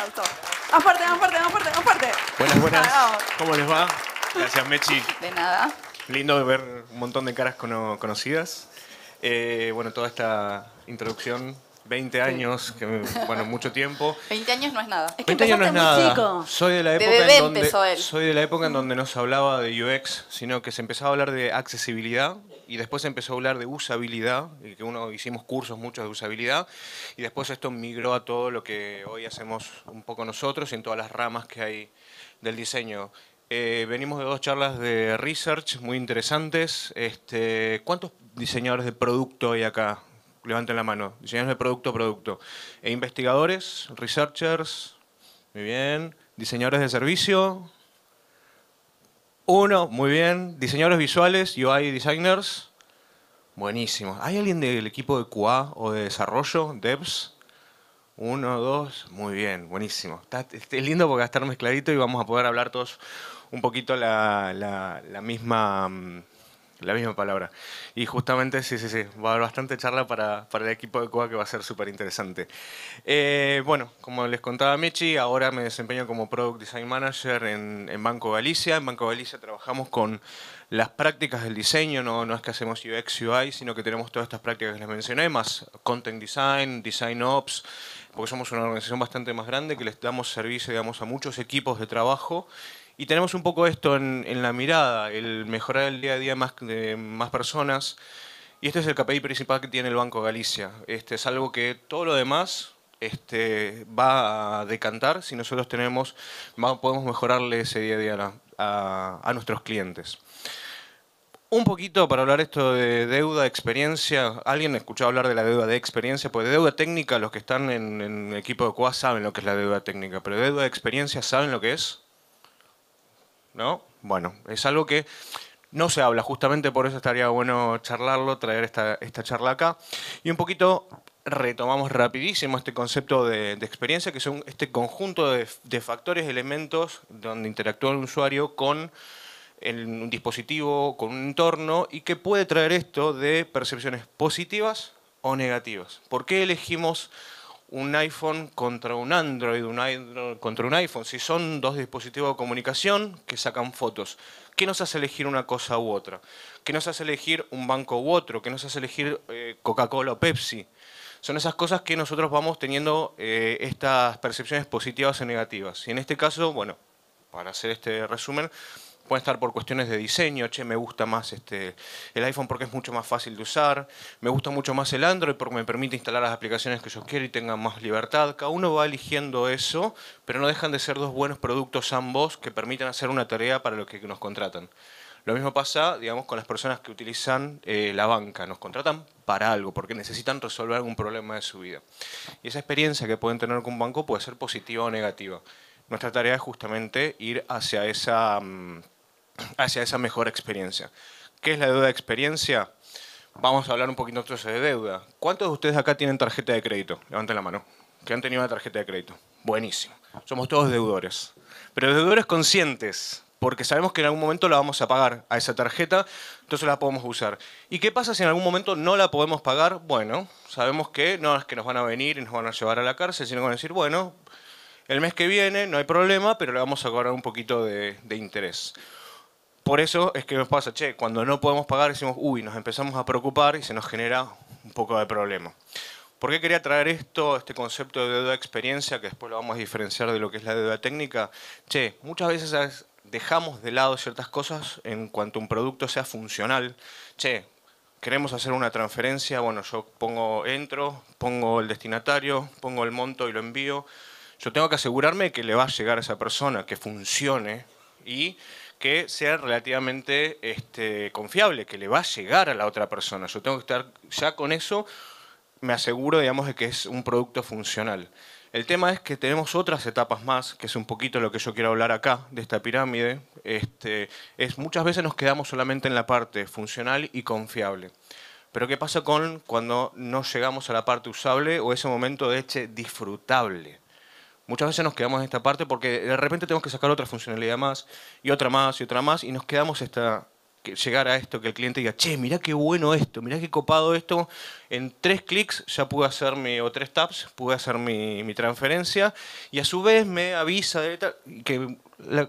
aplauso. fuerte, más fuerte, fuerte, Buenas, buenas. ¿Cómo les va? Gracias, Mechi. De nada. Lindo ver un montón de caras conocidas. Eh, bueno, toda esta introducción, 20 años, que, bueno, mucho tiempo. 20 años no es nada. Es que 20 años no es nada. Soy de la época en donde soy de la época en donde no se hablaba de UX, sino que se empezaba a hablar de accesibilidad y después empezó a hablar de usabilidad, que uno hicimos cursos muchos de usabilidad, y después esto migró a todo lo que hoy hacemos un poco nosotros y en todas las ramas que hay del diseño. Eh, venimos de dos charlas de research muy interesantes. Este, ¿Cuántos diseñadores de producto hay acá? Levanten la mano. Diseñadores de producto, producto. E investigadores, researchers, muy bien. Diseñadores de servicio, uno, muy bien. Diseñadores visuales, UI designers. Buenísimo. ¿Hay alguien del equipo de QA o de desarrollo, devs? Uno, dos, muy bien, buenísimo. Está, este, es lindo porque va a estar mezcladito y vamos a poder hablar todos un poquito la misma mm, la misma palabra. Y justamente, sí, sí, sí, va a haber bastante charla para, el equipo de Cuba que va a ser súper interesante. Eh, bueno, como les contaba Michi, ahora me desempeño como Product Design Manager en, Banco Galicia. En Banco Galicia trabajamos con las prácticas del diseño, no, no es que hacemos UX, UI, sino que tenemos todas estas prácticas que les mencioné, más Content Design, Design Ops, porque somos una organización bastante más grande que les damos servicio, digamos, a muchos equipos de trabajo y tenemos un poco esto en, en la mirada, el mejorar el día a día más, de más personas. Y este es el KPI principal que tiene el Banco Galicia. Este es algo que todo lo demás este, va a decantar si nosotros tenemos, podemos mejorarle ese día a día a, nuestros clientes. Un poquito para hablar esto de deuda, experiencia. ¿Alguien ha escuchado hablar de la deuda de experiencia? Pues de deuda técnica, los que están en, el equipo de CUA saben lo que es la deuda técnica, pero de deuda de experiencia, ¿saben lo que es? ¿no? Bueno, es algo que no se habla, justamente por eso estaría bueno charlarlo, traer esta, charla acá. Y un poquito retomamos rapidísimo este concepto de, experiencia, que son este conjunto de, factores, elementos donde interactúa el usuario con un dispositivo, con un entorno, y que puede traer esto de percepciones positivas o negativas. ¿Por qué elegimos un iPhone contra un Android, un Android contra un iPhone, si son dos dispositivos de comunicación que sacan fotos. ¿Qué nos hace elegir una cosa u otra? ¿Qué nos hace elegir un banco u otro? ¿Qué nos hace elegir eh, Coca-Cola o Pepsi? Son esas cosas que nosotros vamos teniendo eh, estas percepciones positivas y negativas. Y en este caso, bueno, para hacer este resumen, Puede estar por cuestiones de diseño, che, me gusta más este, el iPhone porque es mucho más fácil de usar, me gusta mucho más el Android porque me permite instalar las aplicaciones que yo quiero y tenga más libertad. Cada uno va eligiendo eso, pero no dejan de ser dos buenos productos ambos que permitan hacer una tarea para los que nos contratan. Lo mismo pasa, digamos, con las personas que utilizan eh, la banca. Nos contratan para algo, porque necesitan resolver algún problema de su vida. Y esa experiencia que pueden tener con un banco puede ser positiva o negativa. Nuestra tarea es justamente ir hacia esa... Mm, hacia esa mejor experiencia. ¿Qué es la deuda de experiencia? Vamos a hablar un poquito entonces de deuda. ¿Cuántos de ustedes acá tienen tarjeta de crédito? Levanten la mano. Que han tenido una tarjeta de crédito. Buenísimo. Somos todos deudores. Pero deudores conscientes, porque sabemos que en algún momento la vamos a pagar a esa tarjeta, entonces la podemos usar. ¿Y qué pasa si en algún momento no la podemos pagar? Bueno, sabemos que no es que nos van a venir y nos van a llevar a la cárcel, sino que van a decir, bueno, el mes que viene no hay problema, pero le vamos a cobrar un poquito de, de interés por eso es que nos pasa, che, cuando no podemos pagar decimos, uy, nos empezamos a preocupar y se nos genera un poco de problema. ¿Por qué quería traer esto, este concepto de deuda experiencia, que después lo vamos a diferenciar de lo que es la deuda técnica? Che, muchas veces dejamos de lado ciertas cosas en cuanto un producto sea funcional. Che, queremos hacer una transferencia, bueno, yo pongo, entro, pongo el destinatario, pongo el monto y lo envío. Yo tengo que asegurarme que le va a llegar a esa persona, que funcione y que sea relativamente este, confiable, que le va a llegar a la otra persona. Yo tengo que estar ya con eso, me aseguro, digamos, de que es un producto funcional. El tema es que tenemos otras etapas más, que es un poquito lo que yo quiero hablar acá, de esta pirámide. Este, es, muchas veces nos quedamos solamente en la parte funcional y confiable. Pero ¿qué pasa con cuando no llegamos a la parte usable o ese momento de hecho disfrutable? Muchas veces nos quedamos en esta parte porque de repente tenemos que sacar otra funcionalidad más y otra más y otra más y nos quedamos hasta llegar a esto, que el cliente diga, che, mirá qué bueno esto, mirá qué copado esto, en tres clics ya pude hacer mi, o tres taps, pude hacer mi, transferencia, y a su vez me avisa de que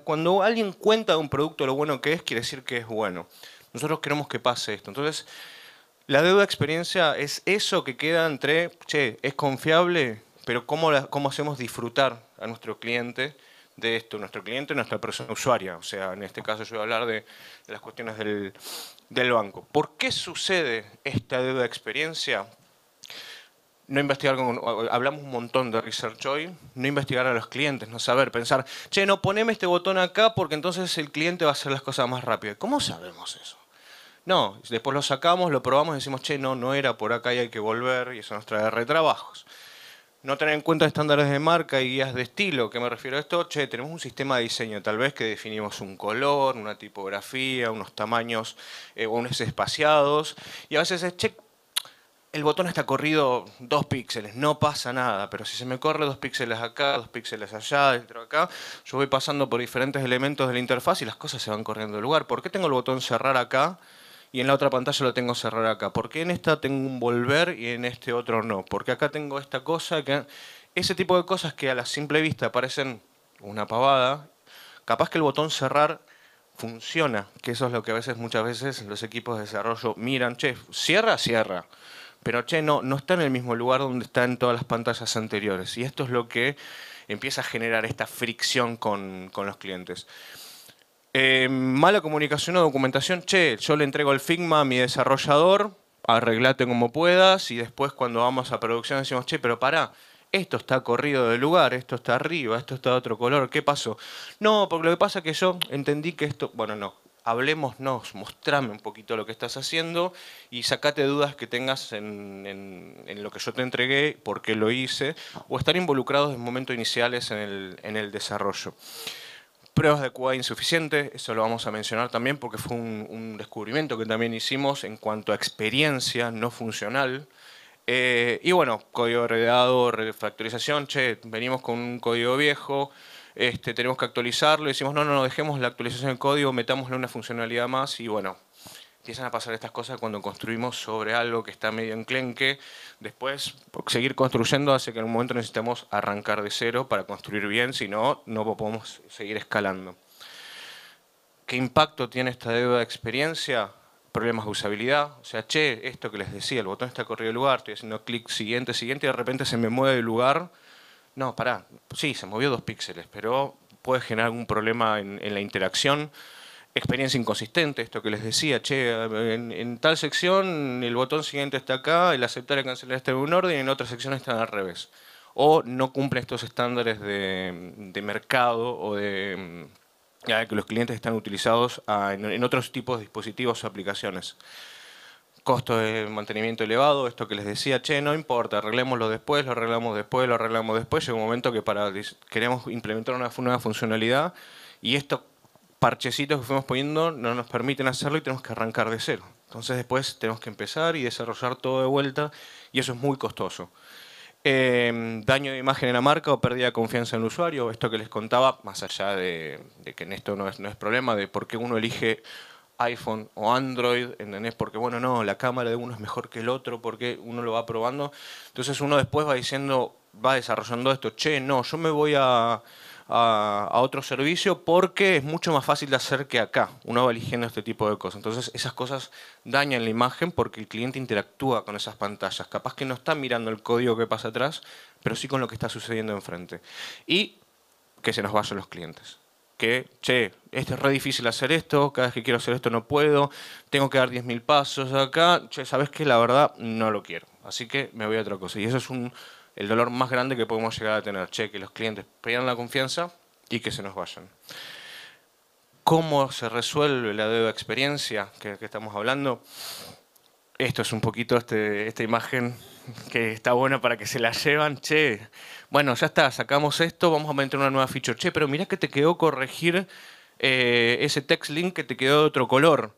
cuando alguien cuenta de un producto lo bueno que es, quiere decir que es bueno. Nosotros queremos que pase esto. Entonces, la deuda experiencia es eso que queda entre, che, es confiable, pero ¿cómo, hacemos disfrutar a nuestro cliente de esto, nuestro cliente, nuestra persona usuaria. O sea, en este caso yo voy a hablar de, las cuestiones del, banco. ¿Por qué sucede esta deuda experiencia? No investigar, hablamos un montón de research hoy, no investigar a los clientes, no saber, pensar, che, no poneme este botón acá porque entonces el cliente va a hacer las cosas más rápido. ¿Cómo sabemos eso? No, después lo sacamos, lo probamos y decimos, che, no, no era por acá y hay que volver y eso nos trae retrabajos no tener en cuenta estándares de marca y guías de estilo, qué me refiero a esto, che, tenemos un sistema de diseño, tal vez que definimos un color, una tipografía, unos tamaños eh, o unos espaciados, y a veces che, el botón está corrido dos píxeles, no pasa nada, pero si se me corre dos píxeles acá, dos píxeles allá, dentro acá, yo voy pasando por diferentes elementos de la interfaz y las cosas se van corriendo de lugar. ¿Por qué tengo el botón cerrar acá y en la otra pantalla lo tengo cerrar acá. ¿Por qué en esta tengo un volver y en este otro no? Porque acá tengo esta cosa, que ese tipo de cosas que a la simple vista parecen una pavada, capaz que el botón cerrar funciona, que eso es lo que a veces, muchas veces los equipos de desarrollo miran, che, cierra, cierra, pero che, no, no está en el mismo lugar donde está en todas las pantallas anteriores. Y esto es lo que empieza a generar esta fricción con, con los clientes. Eh, mala comunicación o documentación, che, yo le entrego el Figma a mi desarrollador, arreglate como puedas, y después cuando vamos a producción decimos, che, pero pará, esto está corrido del lugar, esto está arriba, esto está de otro color, ¿qué pasó? No, porque lo que pasa es que yo entendí que esto, bueno, no, hablemosnos, mostrame un poquito lo que estás haciendo y sacate dudas que tengas en, lo que yo te entregué, por qué lo hice, o estar involucrados en momentos iniciales en el desarrollo pruebas de QA insuficientes, eso lo vamos a mencionar también porque fue un, descubrimiento que también hicimos en cuanto a experiencia no funcional. Eh, y bueno, código heredado, refactorización, che, venimos con un código viejo, este, tenemos que actualizarlo, y decimos, no, no, no, dejemos la actualización del código, metámosle una funcionalidad más y bueno, empiezan a pasar estas cosas cuando construimos sobre algo que está medio enclenque. Después, seguir construyendo hace que en un momento necesitemos arrancar de cero para construir bien, si no, no podemos seguir escalando. ¿Qué impacto tiene esta deuda de experiencia? Problemas de usabilidad. O sea, che, esto que les decía, el botón está corrido de lugar, estoy haciendo clic siguiente, siguiente, y de repente se me mueve de lugar. No, pará, sí, se movió dos píxeles, pero puede generar algún problema en, en la interacción experiencia inconsistente, esto que les decía, che, en, tal sección el botón siguiente está acá, el aceptar y cancelar está en un orden, y en otra sección están al revés. O no cumple estos estándares de, mercado o de mm, que los clientes están utilizados en, otros tipos de dispositivos o aplicaciones. Costo de mantenimiento elevado, esto que les decía, che, no importa, arreglémoslo después, lo arreglamos después, lo arreglamos después. Llega un momento que para queremos implementar una nueva funcionalidad y esto parchecitos que fuimos poniendo no nos permiten hacerlo y tenemos que arrancar de cero. Entonces después tenemos que empezar y desarrollar todo de vuelta y eso es muy costoso. Em, daño de imagen en la marca o pérdida de confianza en el usuario, esto que les contaba, más allá de, que en esto no es, no es problema, de por qué uno elige iPhone o Android, ¿entendés? Porque, bueno, no, la cámara de uno es mejor que el otro, porque uno lo va probando. Entonces uno después va diciendo, va desarrollando esto, che, no, yo me voy a a, otro servicio porque es mucho más fácil de hacer que acá. Uno va eligiendo este tipo de cosas. Entonces esas cosas dañan la imagen porque el cliente interactúa con esas pantallas. Capaz que no está mirando el código que pasa atrás, pero sí con lo que está sucediendo enfrente. Y que se nos vayan los clientes que, che, este es re difícil hacer esto, cada vez que quiero hacer esto no puedo, tengo que dar 10.000 pasos acá, che, sabes que la verdad no lo quiero, así que me voy a otra cosa. Y eso es un el dolor más grande que podemos llegar a tener, che, que los clientes pierdan la confianza y que se nos vayan. ¿Cómo se resuelve la deuda experiencia que, estamos hablando? Esto es un poquito este, esta imagen que está buena para que se la llevan, che, bueno, ya está, sacamos esto, vamos a meter una nueva feature, che, pero mirá que te quedó corregir eh, ese text link que te quedó de otro color.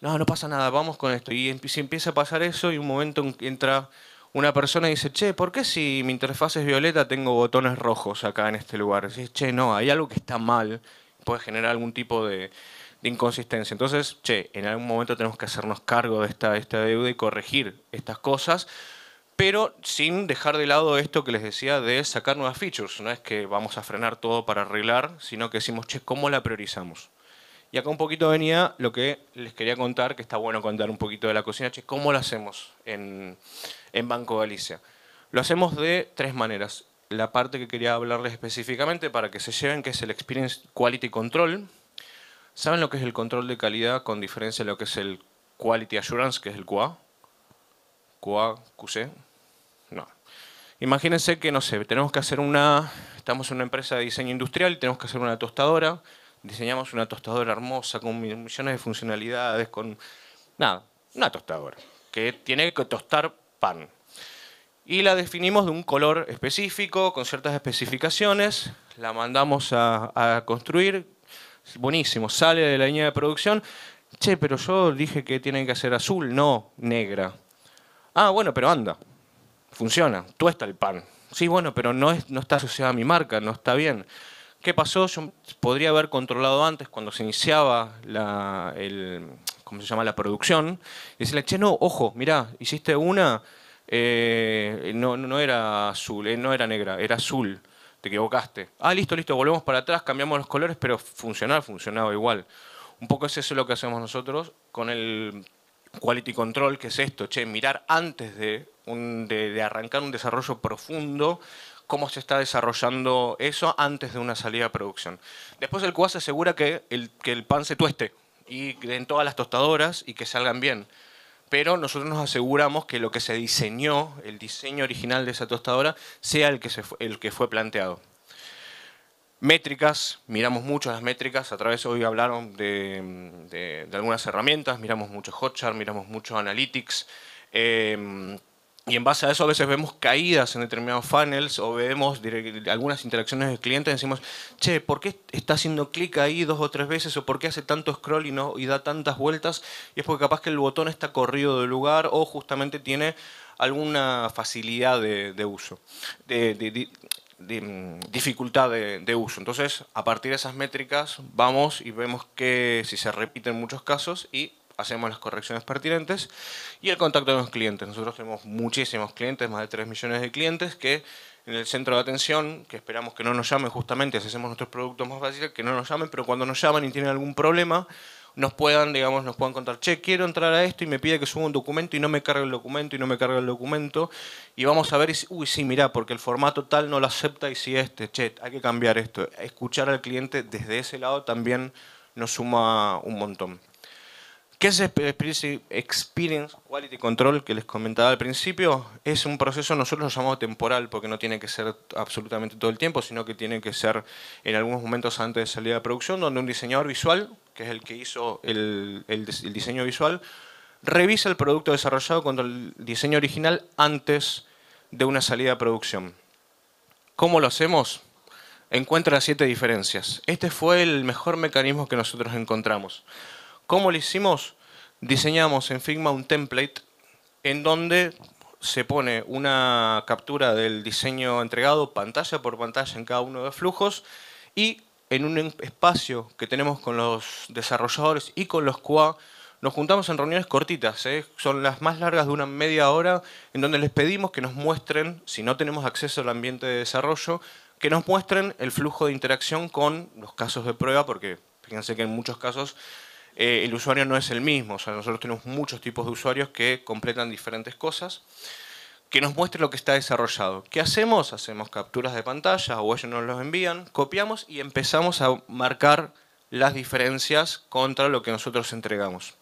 No, no pasa nada, vamos con esto. Y si empieza a pasar eso y un momento entra una persona dice, che, ¿por qué si mi interfaz es violeta tengo botones rojos acá en este lugar? dice, che, no, hay algo que está mal, puede generar algún tipo de, inconsistencia. Entonces, che, en algún momento tenemos que hacernos cargo de esta, esta deuda y corregir estas cosas, pero sin dejar de lado esto que les decía de sacar nuevas features. No es que vamos a frenar todo para arreglar, sino que decimos, che, ¿cómo la priorizamos? Y acá un poquito venía lo que les quería contar, que está bueno contar un poquito de la cocina, che, ¿cómo lo hacemos en, en Banco Galicia? Lo hacemos de tres maneras. La parte que quería hablarles específicamente para que se lleven, que es el Experience Quality Control. ¿Saben lo que es el control de calidad con diferencia de lo que es el Quality Assurance, que es el QA? QA, QC. No. Imagínense que, no sé, tenemos que hacer una... Estamos en una empresa de diseño industrial y tenemos que hacer una tostadora diseñamos una tostadora hermosa con millones de funcionalidades, con nada, una tostadora que tiene que tostar pan. Y la definimos de un color específico, con ciertas especificaciones, la mandamos a, construir, buenísimo, sale de la línea de producción, che, pero yo dije que tienen que hacer azul, no negra. Ah, bueno, pero anda, funciona, tuesta el pan. Sí, bueno, pero no, es, no está asociada a mi marca, no está bien. ¿Qué pasó? Yo podría haber controlado antes cuando se iniciaba la, ¿cómo se llama? la producción y decirle, che, no, ojo, mirá, hiciste una, eh, no, era azul, eh, no era negra, era azul, te equivocaste. Ah, listo, listo, volvemos para atrás, cambiamos los colores, pero funcionaba, funcionaba igual. Un poco es eso lo que hacemos nosotros con el quality control, que es esto, che, mirar antes de, de arrancar un desarrollo profundo cómo se está desarrollando eso antes de una salida a producción. Después el QA se asegura que el, que el pan se tueste y en todas las tostadoras y que salgan bien. Pero nosotros nos aseguramos que lo que se diseñó, el diseño original de esa tostadora, sea el que, fue, el que fue planteado. Métricas, miramos mucho las métricas, a través hoy hablaron de, algunas herramientas, miramos mucho Hotjar, miramos mucho Analytics. Eh, y en base a eso a veces vemos caídas en determinados funnels o vemos algunas interacciones del cliente y decimos, che, ¿por qué está haciendo clic ahí dos o tres veces o por qué hace tanto scroll y, no, y da tantas vueltas? Y es porque capaz que el botón está corrido de lugar o justamente tiene alguna facilidad de, uso, de, mm, dificultad de, uso. Entonces, a partir de esas métricas, vamos y vemos que si se repiten muchos casos y hacemos las correcciones pertinentes y el contacto de los clientes. Nosotros tenemos muchísimos clientes, más de 3 millones de clientes que en el centro de atención, que esperamos que no nos llamen justamente, hacemos nuestros productos más fáciles, que no nos llamen, pero cuando nos llaman y tienen algún problema, nos puedan, digamos, nos puedan contar, che, quiero entrar a esto y me pide que suba un documento y no me carga el documento y no me carga el documento. Y vamos a ver, uy, sí, mirá, porque el formato tal no lo acepta y si este, che, hay que cambiar esto. Escuchar al cliente desde ese lado también nos suma un montón. ¿Qué es Experience Quality Control que les comentaba al principio? Es un proceso, nosotros lo llamamos temporal, porque no tiene que ser absolutamente todo el tiempo, sino que tiene que ser en algunos momentos antes de salida a producción, donde un diseñador visual, que es el que hizo el, diseño visual, revisa el producto desarrollado contra el diseño original antes de una salida a producción. ¿Cómo lo hacemos? Encuentra siete diferencias. Este fue el mejor mecanismo que nosotros encontramos. ¿Cómo lo hicimos? Diseñamos en Figma un template en donde se pone una captura del diseño entregado pantalla por pantalla en cada uno de los flujos y en un em, espacio que tenemos con los desarrolladores y con los QA, nos juntamos en reuniones cortitas, ¿eh? son las más largas de una media hora, en donde les pedimos que nos muestren, si no tenemos acceso al ambiente de desarrollo, que nos muestren el flujo de interacción con los casos de prueba, porque fíjense que en muchos casos eh, el usuario no es el mismo. O sea, nosotros tenemos muchos tipos de usuarios que completan diferentes cosas. Que nos muestre lo que está desarrollado. ¿Qué hacemos? Hacemos capturas de pantalla o ellos nos los envían, copiamos y empezamos a marcar las diferencias contra lo que nosotros entregamos.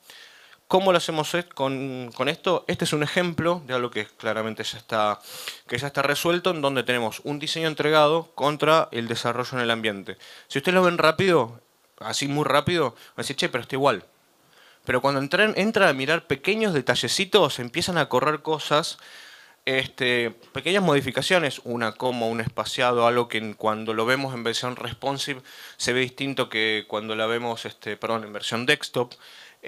¿Cómo lo hacemos con, esto? Este es un ejemplo de algo que claramente ya está, que ya está resuelto, en donde tenemos un diseño entregado contra el desarrollo en el ambiente. Si ustedes lo ven rápido, así muy rápido, me dice, che, pero está igual. Pero cuando entran, entra a mirar pequeños detallecitos, empiezan a correr cosas, este, pequeñas modificaciones, una coma, un espaciado, algo que cuando lo vemos en versión responsive se ve distinto que cuando la vemos, este, perdón, en versión desktop.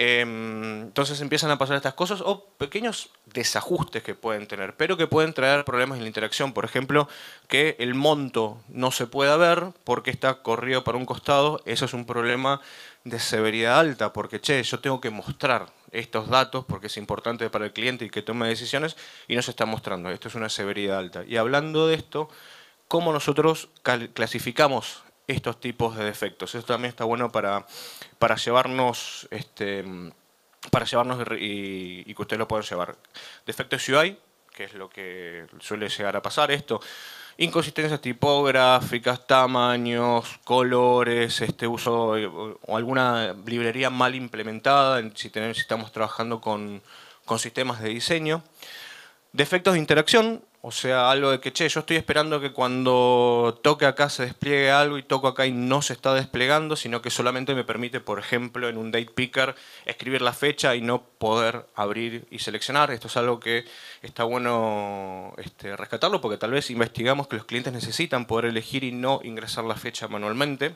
Em, entonces empiezan a pasar estas cosas o pequeños desajustes que pueden tener, pero que pueden traer problemas en la interacción. Por ejemplo, que el monto no se pueda ver porque está corrido para un costado. Eso es un problema de severidad alta, porque, che, yo tengo que mostrar estos datos porque es importante para el cliente y que tome decisiones y no se está mostrando. Esto es una severidad alta. Y hablando de esto, ¿cómo nosotros clasificamos estos tipos de defectos. Eso también está bueno para, para llevarnos, este, para llevarnos y, que ustedes lo puedan llevar. Defectos UI, que es lo que suele llegar a pasar esto. Inconsistencias tipográficas, tamaños, colores, este uso o alguna librería mal implementada, si, tenemos, estamos trabajando con, con sistemas de diseño. Defectos de interacción, o sea, algo de que, che, yo estoy esperando que cuando toque acá se despliegue algo y toco acá y no se está desplegando, sino que solamente me permite, por ejemplo, en un date picker escribir la fecha y no poder abrir y seleccionar. Esto es algo que está bueno este, rescatarlo porque tal vez investigamos que los clientes necesitan poder elegir y no ingresar la fecha manualmente.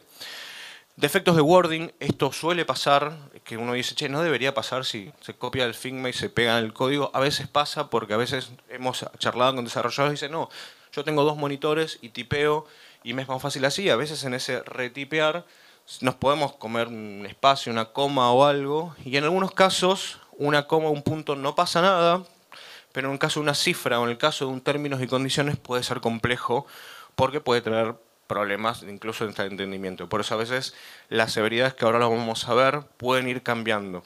Defectos de wording, esto suele pasar, que uno dice, che, no debería pasar si se copia el Figma y se pega en el código. A veces pasa porque a veces hemos charlado con desarrolladores y dicen, no, yo tengo dos monitores y tipeo y me es más fácil así. A veces en ese retipear nos podemos comer un espacio, una coma o algo. Y en algunos casos, una coma, o un punto, no pasa nada. Pero en el caso de una cifra o en el caso de un términos y condiciones puede ser complejo porque puede traer problemas incluso en entendimiento. Por eso a veces las severidades que ahora lo vamos a ver pueden ir cambiando.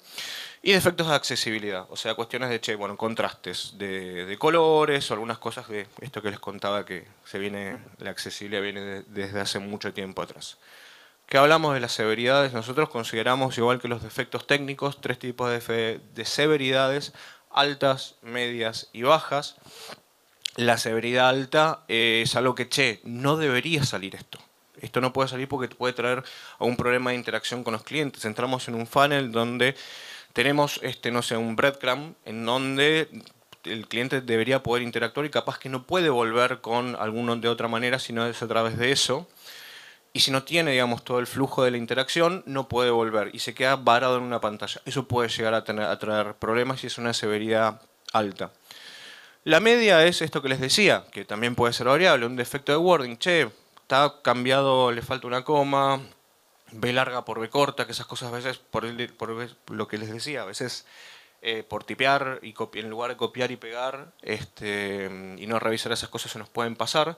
Y defectos de accesibilidad, o sea, cuestiones de, che, bueno, contrastes de, colores o algunas cosas de esto que les contaba que se viene, la accesibilidad viene desde hace mucho tiempo atrás. ¿Qué hablamos de las severidades, nosotros consideramos, igual que los defectos técnicos, tres tipos de, de severidades, altas, medias y bajas la severidad alta es algo que, che, no debería salir esto. Esto no puede salir porque puede traer algún un problema de interacción con los clientes. Entramos en un funnel donde tenemos, este, no sé, un breadcrumb en donde el cliente debería poder interactuar y capaz que no puede volver con alguno de otra manera, no es a través de eso. Y si no tiene, digamos, todo el flujo de la interacción, no puede volver y se queda varado en una pantalla. Eso puede llegar a, tener, a traer problemas y es una severidad alta. La media es esto que les decía, que también puede ser variable, un defecto de wording, che, está cambiado, le falta una coma, B larga por B corta, que esas cosas a veces, por, por lo que les decía, a veces eh, por tipear y en lugar de copiar y pegar este, y no revisar esas cosas se nos pueden pasar,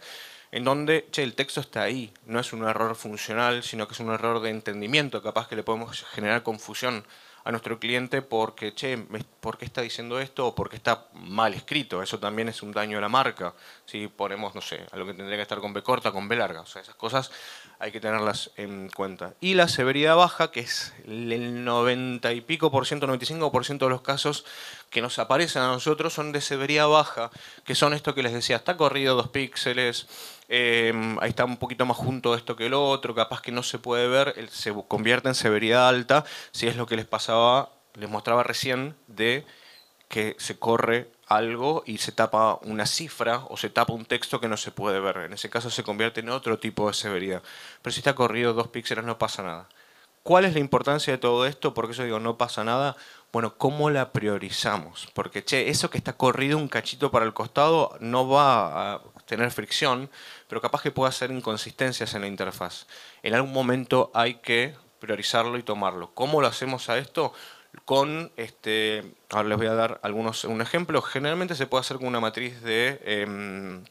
en donde, che, el texto está ahí, no es un error funcional, sino que es un error de entendimiento, capaz que le podemos generar confusión a nuestro cliente porque, che, ¿por qué está diciendo esto o por qué está mal escrito? Eso también es un daño a la marca. Si ponemos, no sé, algo que tendría que estar con B corta, con B larga. O sea, esas cosas hay que tenerlas en cuenta. Y la severidad baja, que es el 90 y pico por ciento, 95 por ciento de los casos que nos aparecen a nosotros son de severidad baja, que son esto que les decía, está corrido dos píxeles, em, ahí está un poquito más junto esto que el otro, capaz que no se puede ver, se convierte en severidad alta, si es lo que les pasaba, les mostraba recién de que se corre algo y se tapa una cifra o se tapa un texto que no se puede ver. En ese caso se convierte en otro tipo de severidad. Pero si está corrido dos píxeles no pasa nada. ¿Cuál es la importancia de todo esto? Porque yo digo, no pasa nada. Bueno, ¿cómo la priorizamos? Porque, che, eso que está corrido un cachito para el costado no va a tener fricción, pero capaz que pueda hacer inconsistencias en la interfaz. En algún momento hay que priorizarlo y tomarlo. ¿Cómo lo hacemos a esto? con, este, ahora les voy a dar algunos, un ejemplo, generalmente se puede hacer con una matriz em,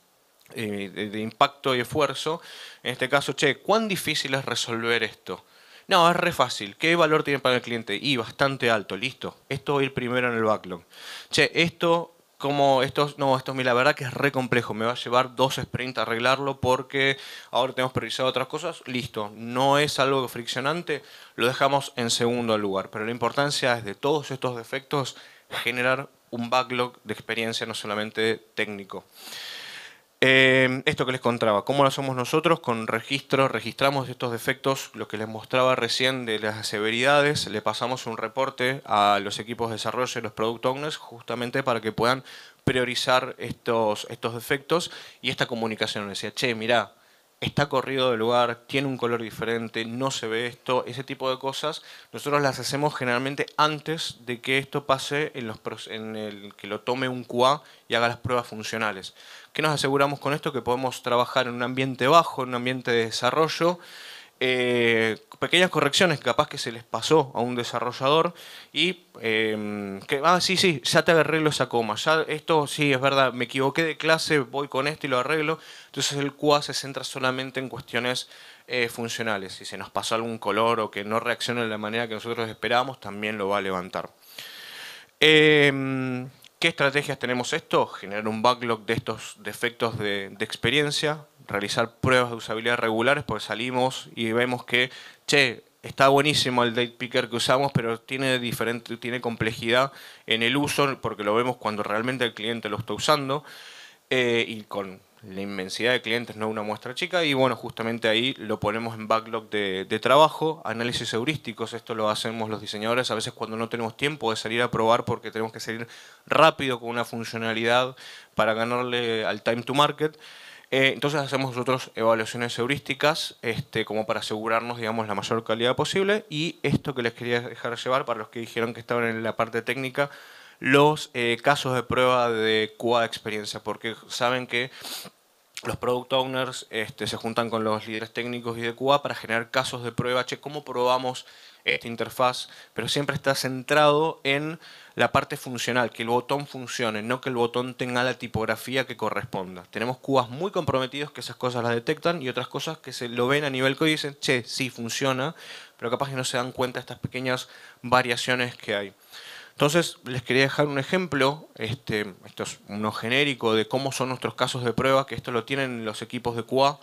eh, de, de impacto y esfuerzo. En este caso, che, ¿cuán difícil es resolver esto? No, es re fácil. ¿Qué valor tiene para el cliente? Y bastante alto, listo. Esto va a ir primero en el backlog. Che, esto como estos, no, esto es la verdad que es re complejo, me va a llevar dos sprints arreglarlo porque ahora tenemos priorizado otras cosas, listo, no es algo friccionante, lo dejamos en segundo lugar, pero la importancia es de todos estos defectos generar un backlog de experiencia no solamente técnico. Em, esto que les contaba, cómo lo hacemos nosotros con registros, registramos estos defectos, lo que les mostraba recién de las severidades, le pasamos un reporte a los equipos de desarrollo y los product owners justamente para que puedan priorizar estos, estos defectos y esta comunicación. decía, che, mirá, está corrido de lugar, tiene un color diferente, no se ve esto, ese tipo de cosas, nosotros las hacemos generalmente antes de que esto pase en, los, en el que lo tome un QA y haga las pruebas funcionales. ¿Qué nos aseguramos con esto? Que podemos trabajar en un ambiente bajo, en un ambiente de desarrollo, eh, pequeñas correcciones capaz que se les pasó a un desarrollador y em, que, ah, sí, sí, ya te arreglo esa coma, ya esto sí es verdad, me equivoqué de clase, voy con esto y lo arreglo. Entonces el QA se centra solamente en cuestiones eh, funcionales. Si se nos pasó algún color o que no reacciona de la manera que nosotros esperábamos, también lo va a levantar. Em, ¿Qué estrategias tenemos esto? Generar un backlog de estos defectos de, de experiencia, realizar pruebas de usabilidad regulares porque salimos y vemos que, che, está buenísimo el date picker que usamos, pero tiene diferente, tiene complejidad en el uso, porque lo vemos cuando realmente el cliente lo está usando, eh, y con la inmensidad de clientes, no una muestra chica, y bueno, justamente ahí lo ponemos en backlog de, de trabajo, análisis heurísticos, esto lo hacemos los diseñadores a veces cuando no tenemos tiempo de salir a probar porque tenemos que salir rápido con una funcionalidad para ganarle al time to market. Eh, entonces hacemos nosotros evaluaciones heurísticas este, como para asegurarnos digamos, la mayor calidad posible y esto que les quería dejar llevar para los que dijeron que estaban en la parte técnica, los eh, casos de prueba de QA experiencia, porque saben que los product owners este, se juntan con los líderes técnicos y de QA para generar casos de prueba, che, ¿cómo probamos? Eh, esta interfaz, pero siempre está centrado en la parte funcional, que el botón funcione, no que el botón tenga la tipografía que corresponda. Tenemos cubas muy comprometidos que esas cosas las detectan y otras cosas que se lo ven a nivel código y dicen, che, sí, funciona, pero capaz que no se dan cuenta de estas pequeñas variaciones que hay. Entonces, les quería dejar un ejemplo, este, esto es uno genérico de cómo son nuestros casos de prueba, que esto lo tienen los equipos de QA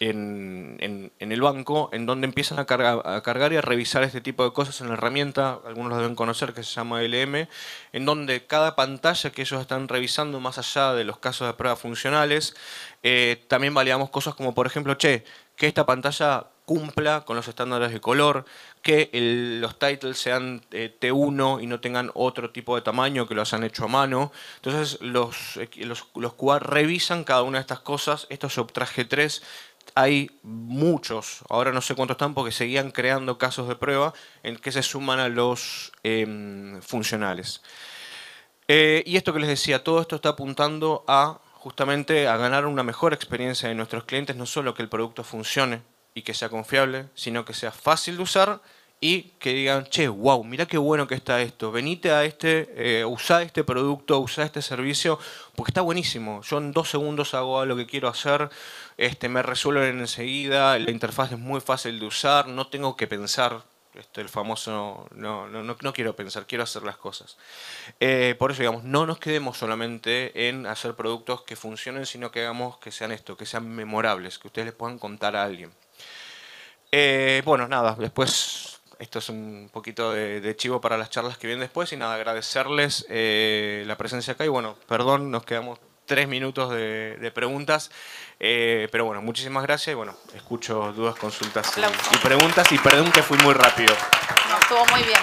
en, el banco, en donde empiezan a, cargar y a revisar este tipo de cosas en la herramienta, algunos lo deben conocer, que se llama LM, en donde cada pantalla que ellos están revisando, más allá de los casos de pruebas funcionales, eh, también validamos cosas como, por ejemplo, che, que esta pantalla cumpla con los estándares de color, que los titles sean eh, T1 y no tengan otro tipo de tamaño, que lo hayan hecho a mano. Entonces los, los, los QA revisan cada una de estas cosas. Esto es Obtraje 3 hay muchos, ahora no sé cuántos están porque seguían creando casos de prueba en que se suman a los em, funcionales. Eh, y esto que les decía, todo esto está apuntando a justamente a ganar una mejor experiencia de nuestros clientes, no solo que el producto funcione y que sea confiable, sino que sea fácil de usar y que digan, che, wow, mira qué bueno que está esto, venite a este, eh, usá este producto, usá este servicio, porque está buenísimo. Yo en dos segundos hago lo que quiero hacer, este, me resuelven enseguida, la interfaz es muy fácil de usar, no tengo que pensar. Este, el famoso no, no, no, quiero pensar, quiero hacer las cosas. Eh, por eso, digamos, no nos quedemos solamente en hacer productos que funcionen, sino que hagamos que sean esto, que sean memorables, que ustedes les puedan contar a alguien. Eh, bueno, nada, después esto es un poquito de, chivo para las charlas que vienen después y nada, agradecerles eh, la presencia acá y bueno, perdón, nos quedamos tres minutos de, preguntas, eh, pero bueno, muchísimas gracias y bueno, escucho dudas, consultas y, preguntas y perdón que fui muy rápido. No, estuvo muy bien.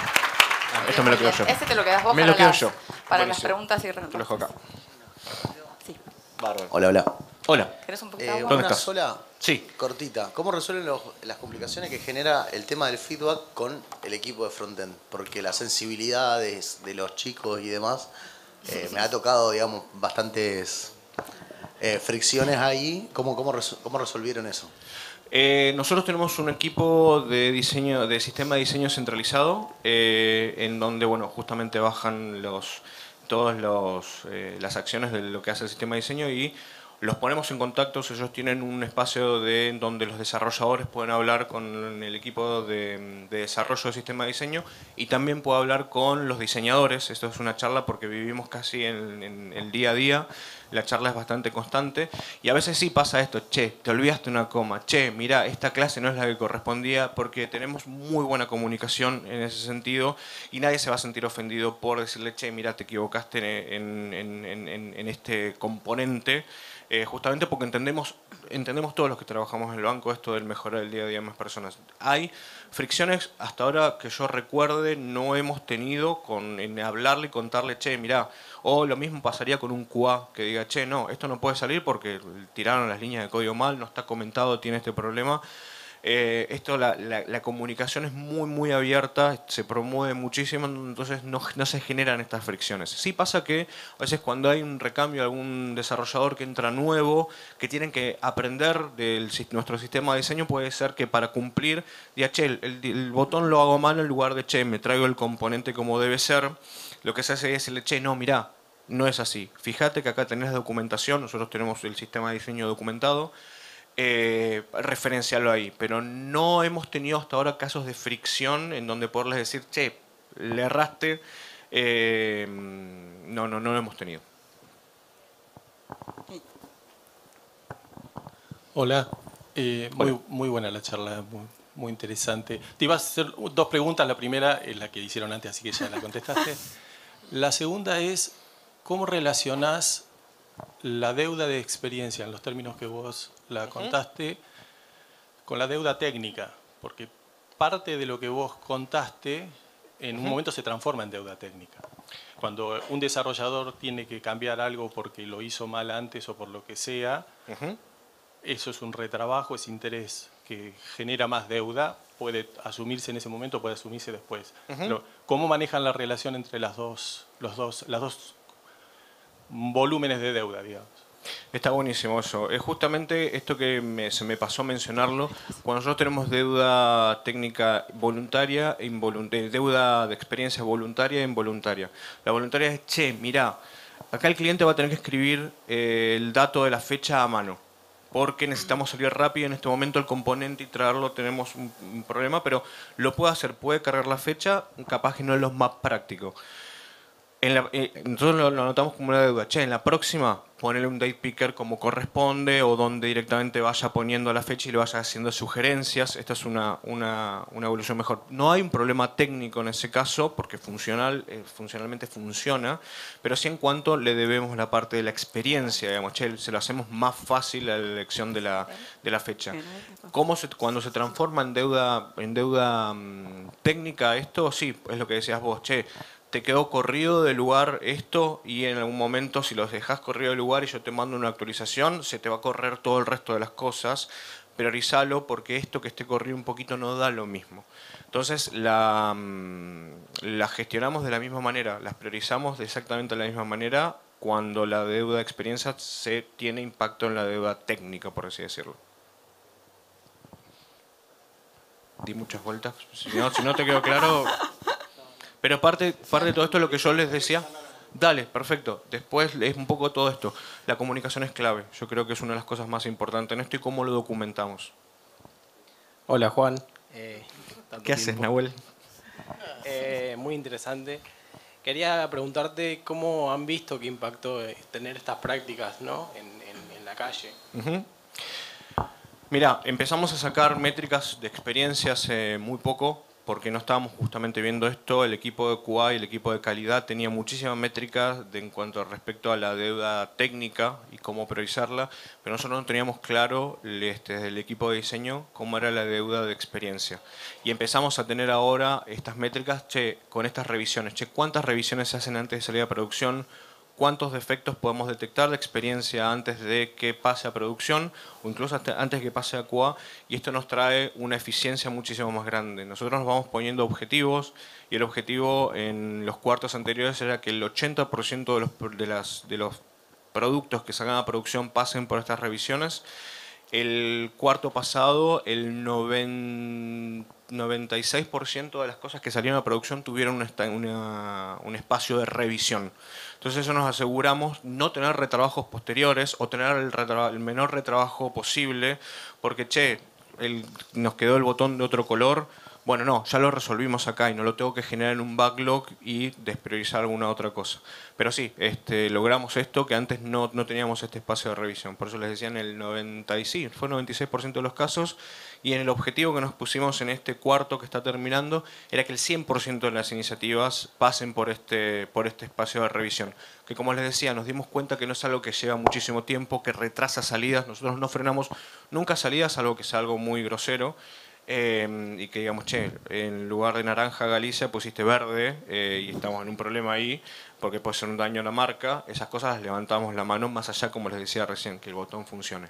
Ah, esto me lo quedo yo. Ese te lo quedas vos me lo quedo yo. para las preguntas y respuestas. Lo dejo acá. Sí. Hola, hola. Hola. ¿Querés un poco eh, Una sola cortita. ¿Cómo resuelven las complicaciones que genera el tema del feedback con el equipo de frontend? Porque las sensibilidades de los chicos y demás, eh, me ha tocado, digamos, bastantes eh, fricciones ahí. ¿Cómo, cómo, resolvieron eso? nosotros tenemos un equipo de diseño, de sistema de diseño centralizado, en donde bueno, justamente bajan los, todas los, las acciones de lo que hace el sistema de diseño y los ponemos en contacto, ellos tienen un espacio de, donde los desarrolladores pueden hablar con el equipo de, desarrollo del sistema de diseño y también puedo hablar con los diseñadores, esto es una charla porque vivimos casi en, el día a día, la charla es bastante constante y a veces sí pasa esto, che, te olvidaste una coma, che, mira, esta clase no es la que correspondía porque tenemos muy buena comunicación en ese sentido y nadie se va a sentir ofendido por decirle, che, mira, te equivocaste en este componente. Eh, justamente porque entendemos, entendemos todos los que trabajamos en el banco esto del mejorar el día a día más personas. Hay fricciones hasta ahora que yo recuerde no hemos tenido con en hablarle y contarle, che, mirá, o lo mismo pasaría con un cuá que diga, che, no, esto no puede salir porque tiraron las líneas de código mal, no está comentado, tiene este problema. Eh, esto, la, comunicación es muy, muy abierta, se promueve muchísimo, entonces no, se generan estas fricciones. Sí pasa que a veces cuando hay un recambio, algún desarrollador que entra nuevo, que tienen que aprender de nuestro sistema de diseño, puede ser que para cumplir, diga, che, el, botón lo hago mal en lugar de, che, me traigo el componente como debe ser, lo que se hace es decirle, che, no, mirá, no es así. Fíjate que acá tenés documentación, nosotros tenemos el sistema de diseño documentado, eh, referenciarlo ahí. Pero no hemos tenido hasta ahora casos de fricción en donde poderles decir, che, le erraste. Eh, no, no, no lo hemos tenido. Hola, eh, muy, muy, buena la charla, muy, interesante. Te ibas a hacer dos preguntas. La primera es la que hicieron antes, así que ya la contestaste. La segunda es, ¿cómo relacionás la deuda de experiencia en los términos que vos la contaste con la deuda técnica, porque parte de lo que vos contaste en un momento se transforma en deuda técnica. Cuando un desarrollador tiene que cambiar algo porque lo hizo mal antes o por lo que sea, eso es un retrabajo, es interés que genera más deuda, puede asumirse en ese momento, puede asumirse después. Pero, ¿Cómo manejan la relación entre las dos, los dos, las dos volúmenes de deuda, digamos? Está buenísimo eso. Es justamente esto que se me pasó mencionarlo. Cuando nosotros tenemos deuda técnica voluntaria involuntaria, eh, deuda de experiencia voluntaria e involuntaria. La voluntaria es, che, mirá, acá el cliente va a tener que escribir eh, el dato de la fecha a mano porque necesitamos salir rápido en este momento el componente y traerlo, tenemos un, un problema, pero lo puede hacer, puede cargar la fecha, capaz que no es lo más práctico la, eh, nosotros lo, notamos anotamos como una deuda. Che, en la próxima, ponerle un date picker como corresponde o donde directamente vaya poniendo la fecha y le vaya haciendo sugerencias. Esta es una, una, una evolución mejor. No hay un problema técnico en ese caso porque funcional, eh, funcionalmente funciona, pero sí en cuanto le debemos la parte de la experiencia, digamos, che, se lo hacemos más fácil la elección de la, de la fecha. ¿Cómo se, cuando se transforma en deuda, en deuda mm, técnica esto? Sí, es lo que decías vos, che te quedó corrido de lugar esto y en algún momento si los dejas corrido de lugar y yo te mando una actualización, se te va a correr todo el resto de las cosas. Priorizalo porque esto que esté corrido un poquito no da lo mismo. Entonces la, mm, gestionamos de la misma manera, las priorizamos de exactamente de la misma manera cuando la deuda de experiencia se tiene impacto en la deuda técnica, por así decirlo. Di muchas vueltas. si no te quedó claro, pero aparte, parte de todo esto, lo que yo les decía, dale, perfecto. Después es un poco todo esto. La comunicación es clave. Yo creo que es una de las cosas más importantes en esto y cómo lo documentamos. Hola, Juan. Eh, ¿Qué haces, Nahuel? Eh, muy interesante. Quería preguntarte cómo han visto impacto es eh, tener estas prácticas ¿no? en, la calle. Mira, empezamos a sacar métricas de experiencias hace muy poco porque no estábamos justamente viendo esto, el equipo de QA y el equipo de calidad tenía muchísimas métricas en cuanto respecto a la deuda técnica y cómo priorizarla, pero nosotros no teníamos claro este, desde el equipo de diseño cómo era la deuda de experiencia. Y empezamos a tener ahora estas métricas, con estas revisiones, che, cuántas revisiones se hacen antes de salir a producción, cuántos defectos podemos detectar de experiencia antes de que pase a producción o incluso antes de que pase a QA y esto nos trae una eficiencia muchísimo más grande. Nosotros nos vamos poniendo objetivos y el objetivo en los cuartos anteriores era que el 80% de los, de, las, de los productos que salgan a producción pasen por estas revisiones. El cuarto pasado, el 90 96% de las cosas que salieron a producción tuvieron un espacio de revisión. Entonces eso nos aseguramos no tener retrabajos posteriores o tener el, menor retrabajo posible, porque, che, nos quedó el botón de otro color, bueno, no, ya lo resolvimos acá y no lo tengo que generar en un backlog y despriorizar alguna otra cosa. Pero sí, este, logramos esto que antes no, teníamos este espacio de revisión. Por eso les decía en el 90, y fue 96% de los casos y en el objetivo que nos pusimos en este cuarto que está terminando era que el 100% de las iniciativas pasen por este, por este espacio de revisión. Que como les decía, nos dimos cuenta que no es algo que lleva muchísimo tiempo, que retrasa salidas. Nosotros no frenamos nunca salidas, algo que es algo muy grosero. Em, y que digamos, che, en lugar de naranja Galicia pusiste verde eh, y estamos en un problema ahí porque puede ser un daño a la marca, esas cosas las levantamos la mano más allá, como les decía recién, que el botón funcione.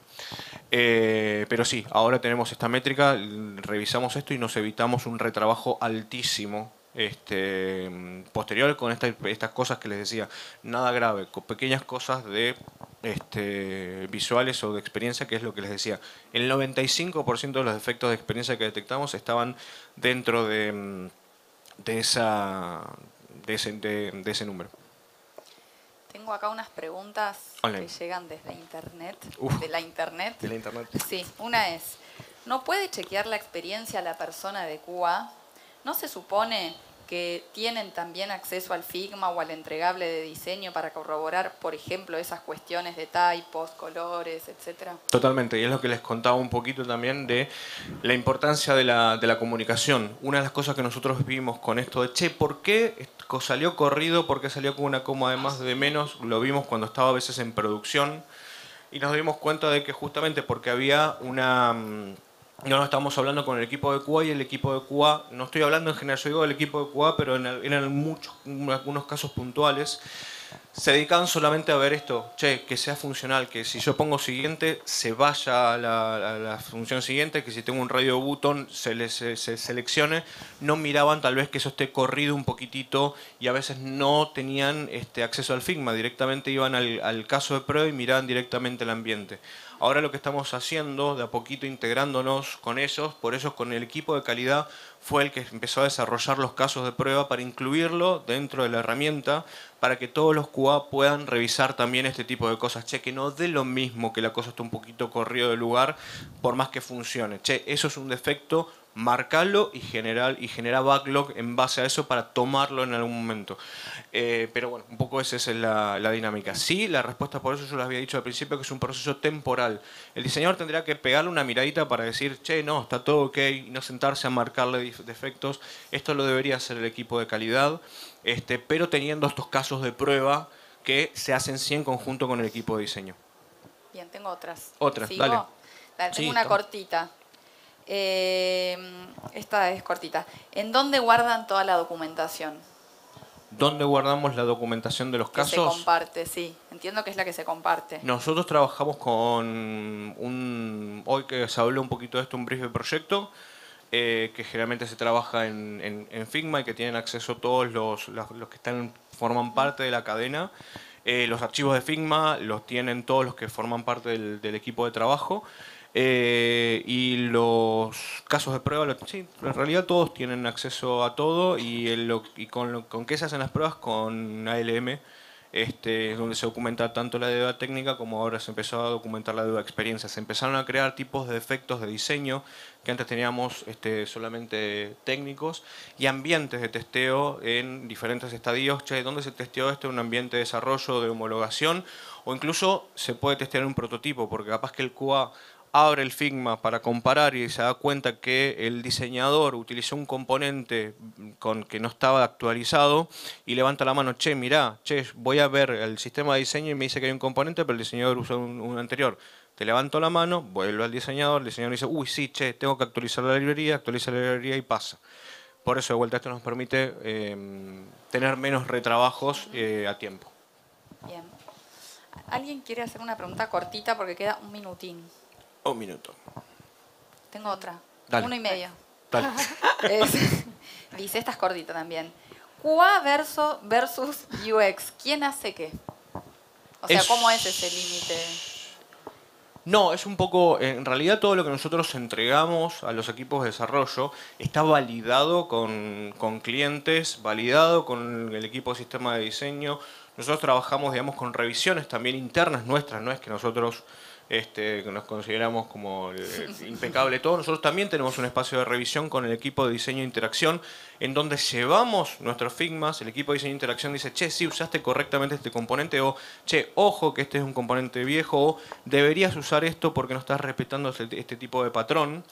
Eh, pero sí, ahora tenemos esta métrica, revisamos esto y nos evitamos un retrabajo altísimo este, posterior con estas cosas que les decía, nada grave, con pequeñas cosas de este, visuales o de experiencia, que es lo que les decía. El 95% de los defectos de experiencia que detectamos estaban dentro de, mm, ese, número. Tengo acá unas preguntas que llegan desde internet, de la internet. la internet. Sí, una es, ¿no puede chequear la experiencia la persona de Cuba? ¿No se supone que tienen también acceso al Figma o al entregable de diseño para corroborar, por ejemplo, esas cuestiones de typos, colores, etcétera? Totalmente, y es lo que les contaba un poquito también de la importancia de la, de la comunicación. Una de las cosas que nosotros vimos con esto de, che, ¿por qué salió corrido? ¿Por qué salió con una coma de más de menos? Lo vimos cuando estaba a veces en producción y nos dimos cuenta de que justamente porque había una mm, no estamos hablando con el equipo de Cuba y el equipo de Cuba, no estoy hablando en general, yo digo del equipo de Cuba, pero en, muchos, algunos casos puntuales, se dedican solamente a ver esto, che, que sea funcional, que si yo pongo siguiente, se vaya a la, función siguiente, que si tengo un radio button se, se, seleccione, no miraban tal vez que eso esté corrido un poquitito y a veces no tenían este, acceso al Figma, directamente iban al, al caso de prueba y miraban directamente el ambiente. Ahora lo que estamos haciendo, de a poquito integrándonos con ellos, por eso con el equipo de calidad fue el que empezó a desarrollar los casos de prueba para incluirlo dentro de la herramienta para que todos los QA puedan revisar también este tipo de cosas. Che, que no dé lo mismo que la cosa está un poquito corrido de lugar por más que funcione. Che, eso es un defecto, marcarlo y generar, y generar backlog en base a eso para tomarlo en algún momento. Eh, pero bueno, un poco esa es la, dinámica. Sí, la respuesta por eso yo lo había dicho al principio que es un proceso temporal. El diseñador tendría que pegarle una miradita para decir, che, no, está todo ok, no sentarse a marcarle defectos. Esto lo debería hacer el equipo de calidad, este, pero teniendo estos casos de prueba que se hacen sí en conjunto con el equipo de diseño. Bien, tengo otras. Otras, dale. tengo una cortita. Em, esta es cortita. ¿En dónde guardan toda la documentación? ¿Dónde guardamos la documentación de los casos? Se comparte, sí. Entiendo que es la que se comparte. Nosotros trabajamos con un. Hoy que se habló un poquito de esto, un brief de proyecto, eh, que generalmente se trabaja en, Figma y que tienen acceso todos los, que están, forman parte de la cadena. Eh, los archivos de Figma los tienen todos los que forman parte del equipo de trabajo. Eh, y los casos de prueba, sí, en realidad todos tienen acceso a todo y, con, con qué se hacen las pruebas, con ALM, este, donde se documenta tanto la deuda técnica como ahora se empezó a documentar la deuda experiencia. Se empezaron a crear tipos de defectos de diseño que antes teníamos este, solamente técnicos y ambientes de testeo en diferentes estadios, che, ¿dónde se testeó esto? ¿Un ambiente de desarrollo, de homologación? O incluso se puede testear un prototipo, porque capaz que el QA abre el Figma para comparar y se da cuenta que el diseñador utilizó un componente con que no estaba actualizado y levanta la mano, che, mirá, che, voy a ver el sistema de diseño y me dice que hay un componente, pero el diseñador usó un, anterior. Te levanto la mano, vuelvo al diseñador, el diseñador dice, uy, sí, che, tengo que actualizar la librería, actualiza la librería y pasa. Por eso, de vuelta, esto nos permite em, tener menos retrabajos eh, a tiempo. Bien. ¿Alguien quiere hacer una pregunta cortita porque queda un minutín? Un minuto. Tengo otra. Dale. Uno y medio. dice, esta es también. Cuá verso versus UX. ¿Quién hace qué? O sea, ¿cómo es ese límite? No, es un poco, en realidad todo lo que nosotros entregamos a los equipos de desarrollo está validado con, con clientes, validado con el equipo de sistema de diseño. Nosotros trabajamos, digamos, con revisiones también internas nuestras, no es que nosotros este, nos consideramos como impecable todo. Nosotros también tenemos un espacio de revisión con el equipo de diseño e interacción, en donde llevamos nuestros Figmas, el equipo de diseño e interacción dice, che, si usaste correctamente este componente, o che, ojo que este es un componente viejo, o deberías usar esto porque no estás respetando este, este tipo de patrón.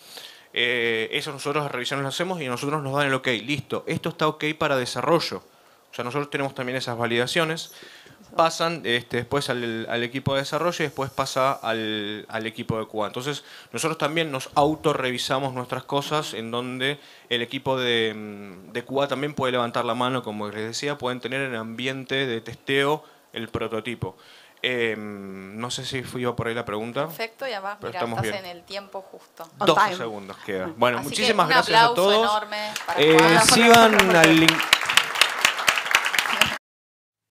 Eh, eso nosotros las revisiones lo hacemos y nosotros nos dan el ok, listo, esto está ok para desarrollo. O sea, nosotros tenemos también esas validaciones pasan este, después al, equipo de desarrollo y después pasa al, equipo de Cuba. Entonces, nosotros también nos autorrevisamos nuestras cosas en donde el equipo de, mm, de Cuba también puede levantar la mano, como les decía, pueden tener en ambiente de testeo el prototipo. Em, no sé si fui yo por ahí la pregunta. Perfecto, ya va. mira, estás en el tiempo justo. 12 segundos queda Bueno, muchísimas gracias a todos. Enorme para eh, al link.